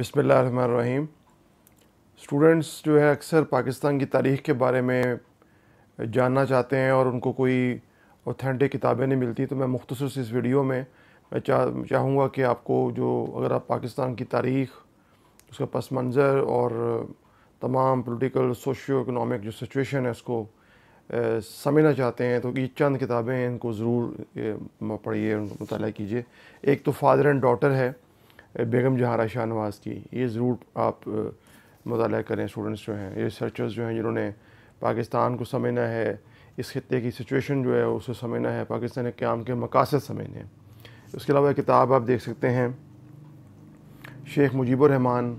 बिसमीम स्टूडेंट्स जो है अक्सर पाकिस्तान की तारीख़ के बारे में जानना चाहते हैं और उनको कोई ऑथेंटिक किताबें नहीं मिलती तो मैं मुख्तर से इस वीडियो में मैं चाह चाहूँगा कि आपको जो अगर आप पाकिस्तान की तारीख़ उसका पस मंज़र और तमाम पोलिटिकल सोशो इकोनॉमिक जो सिचुएशन है उसको समझना चाहते हैं तो ये चंद किताबें इनको ज़रूर पढ़िए उनको मुताल कीजिए एक तो फादर एंड डॉटर है बेगम जहारा शाह नवाज़ की ये ज़रूर आप मुताल करें स्टूडेंट्स जो हैं ये रिसर्चर्स जो हैं जिन्होंने पाकिस्तान को समझना है इस खत्े की सिचुएशन जो है उसे समझना है पाकिस्तान के क्याम के मकासद समझने हैं उसके अलावा किताब आप देख सकते हैं शेख मुजीबरहमान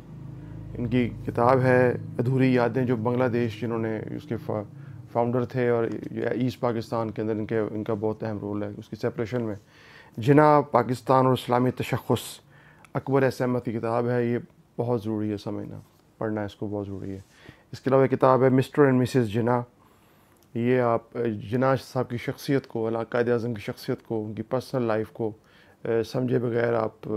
इनकी किताब है अधूरी यादें जो बांग्लादेश जिन्होंने उसके फाउंडर थे और ईस्ट पाकिस्तान के अंदर इनके इनका बहुत अहम रोल है उसकी सेपरेशन में जिना पाकिस्तान और इस्लामी तशखस अकबर एस अहमद की किताब है ये बहुत ज़रूरी है समझना पढ़ना इसको बहुत ज़रूरी है इसके अलावा किताब है मिस्टर एंड मिसेस जिना ये आप जिना साहब की शख्सियत को अलाकायद अजम की शख्सियत को उनकी पर्सनल लाइफ को समझे बगैर आप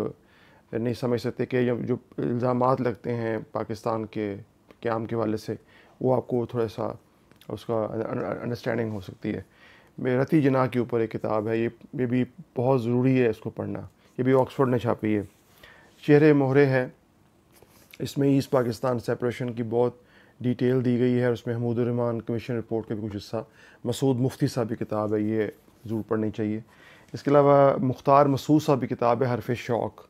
नहीं समझ सकते कि जो इल्ज़ाम लगते हैं पाकिस्तान के क्याम के वाले से वो आपको थोड़ा सा उसका अंडरस्टैंडिंग हो सकती है रती जना के ऊपर एक किताब है ये ये भी बहुत ज़रूरी है इसको पढ़ना ये भी ऑक्सफोर्ड ने छापी है चेहरे मोहरे है इसमें ईस्ट पाकिस्तान सेपरेशन की बहुत डिटेल दी गई है उसमें रमान कमीशन रिपोर्ट का भी कुछ हिस्सा मसूद मुफ्ती साहब की किताब है ये ज़रूर पढ़नी चाहिए इसके अलावा मुख्तार मसूद साहब की किताब है हरफ शौक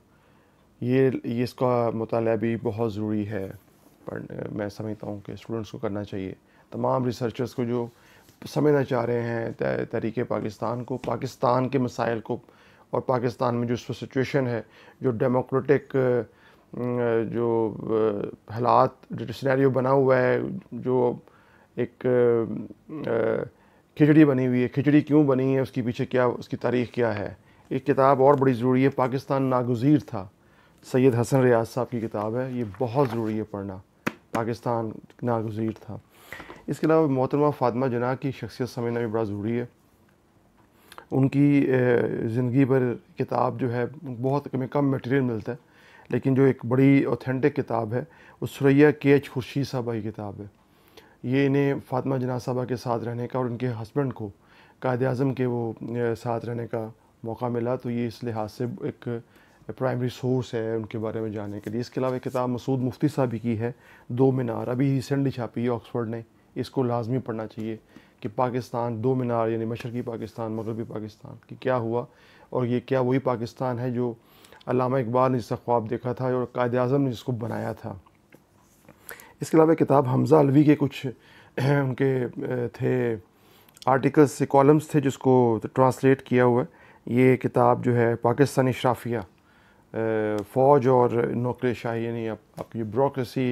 ये ये इसका मतलब भी बहुत ज़रूरी है पढ़ मैं समझता हूँ कि स्टूडेंट्स को करना चाहिए तमाम रिसर्चर्स को जो समझना चाह रहे हैं तहरीक पाकिस्तान को पाकिस्तान के मसाइल को और पाकिस्तान में जो इस वक्त सिचुएशन है जो डेमोक्रेटिक जो हालात जो सिनेरियो बना हुआ है जो एक खिचड़ी बनी हुई है खिचड़ी क्यों बनी है उसके पीछे क्या उसकी तारीख क्या है एक किताब और बड़ी ज़रूरी है पाकिस्तान नागुजीर था सैयद हसन रियाज साहब की किताब है ये बहुत ज़रूरी है पढ़ना पाकिस्तान नागुजीर था इसके अलावा मोहतरमा फातमा जना की शख्सियत समझना भी बड़ा ज़रूरी है उनकी ज़िंदगी भर किताब जो है बहुत कम कम मटेरियल मिलता है लेकिन जो एक बड़ी ऑथेंटिक किताब है वो सुरैया के एच खुर्शीद साहबा की किताब है ये इन्हें फातमा जना साहबा के साथ रहने का और उनके हस्बैंड को कायद अजम के वो साथ रहने का मौका मिला तो ये इस लिहाज से एक प्राइमरी सोर्स है उनके बारे में जानने के लिए इसके अलावा किताब मसूद मुफ्ती साहब की है दो मीनार अभी रिसेंटली छापी है ऑक्सफर्ड ने इसको लाजमी पढ़ना चाहिए कि पाकिस्तान दो मीनार यानी मशरक़ी पाकिस्तान मगरबी पाकिस्तान कि क्या हुआ और ये क्या वही पाकिस्तान है जो अलामा इकबाल ने जिसका ख्वाब देखा था और कायद अजम ने जिसको बनाया था इसके अलावा किताब हमजा अलवी के कुछ उनके थे आर्टिकल्स से कॉलम्स थे जिसको ट्रांसलेट किया हुआ ये किताब जो है पाकिस्तानी शाफिया फ़ौज और नौकर शाही यानी आपकी bureaucracy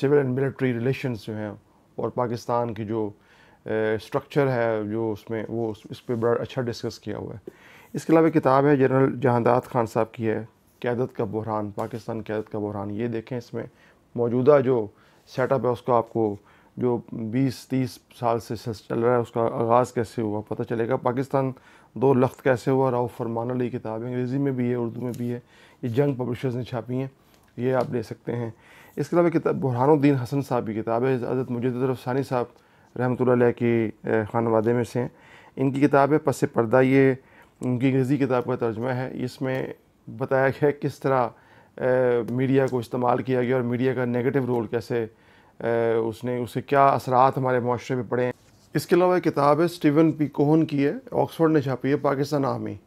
civil and military relations जो हैं और पाकिस्तान की जो स्ट्रक्चर है जो उसमें वो इस पर बड़ा अच्छा डिस्कस किया हुआ है इसके अलावा किताब है जनरल जहांदात खान साहब की है क्यादत का बहरान पाकिस्तान क्यादत का बहरान ये देखें इसमें मौजूदा जो सेटअप है उसको आपको जो 20-30 साल से चल रहा है उसका आगाज़ कैसे हुआ पता चलेगा पाकिस्तान दो लख्त कैसे हुआ राउ फरमान अली किताब अंग्रेज़ी में भी है उर्दू में भी है ये जंग पब्लिशर्स ने छापी हैं ये आप ले सकते हैं इसके अलावा किताब बुरहानुद्दीन हसन साहब की किताब है हजरत मुजद रफसानी साहब रहमत ख़ान खानवादे में से हैं इनकी किताब है पस पर्दा ये उनकी अंग्रेज़ी किताब का तर्जमा है इसमें बताया गया किस तरह मीडिया को इस्तेमाल किया गया और मीडिया का नेगेटिव रोल कैसे उसने उसके क्या असरात हमारे माशरे में पड़े हैं इसके अलावा एक किताब है स्टीवन पी कोहन की है ऑक्सफोर्ड ने छापी है पाकिस्तान आर्मी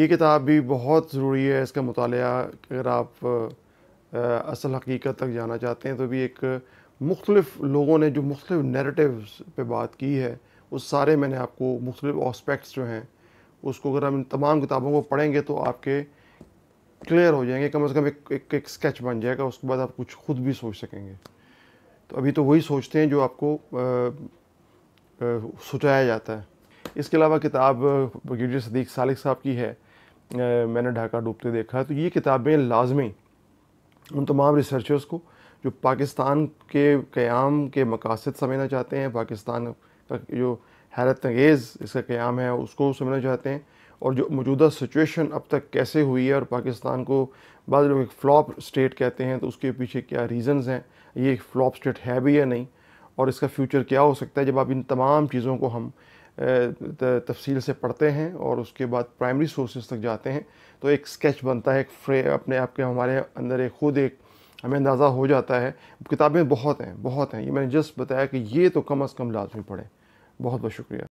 ये किताब भी बहुत ज़रूरी है इसका मुताल अगर आप असल हकीकत तक जाना चाहते हैं तो भी एक मुख्तलिफ़ लोगों ने जो मुख्तलिफ नरेटिव्स पे बात की है उस सारे मैंने आपको मुख्तलिफ आस्पेक्ट्स जो हैं उसको अगर हम इन तमाम किताबों को पढ़ेंगे तो आपके क्लियर हो जाएंगे कम अज़ कम एक, एक एक स्केच बन जाएगा उसके बाद आप कुछ खुद भी सोच सकेंगे तो अभी तो वही सोचते हैं जो आपको सोचाया जाता है इसके अलावा किताब ब्रिगेडियर सदीक सालिक साहब की है मैंने ढाका डूबते देखा तो ये किताबें लाजमी उन तमाम रिसर्चर्स को जो पाकिस्तान के क़्याम के मकासद समझना चाहते हैं पाकिस्तान का जो हैरत अंगेज़ इसका क़्याम है उसको समझना चाहते हैं और जो मौजूदा सिचुएशन अब तक कैसे हुई है और पाकिस्तान को बाद लोग एक फ्लॉप स्टेट कहते हैं तो उसके पीछे क्या रीज़न्स हैं ये एक फ्लॉप स्टेट है भी या नहीं और इसका फ्यूचर क्या हो सकता है जब आप इन तमाम चीज़ों को हम तफसील से पढ़ते हैं और उसके बाद प्राइमरी सोर्सेज तक जाते हैं तो एक स्केच बनता है एक फ्रे अपने आप के हमारे अंदर एक ख़ुद एक हमें अंदाज़ा हो जाता है किताबें बहुत हैं बहुत हैं ये मैंने जस्ट बताया कि ये तो कम अज़ कम लाजमी पढ़ें बहुत बहुत शुक्रिया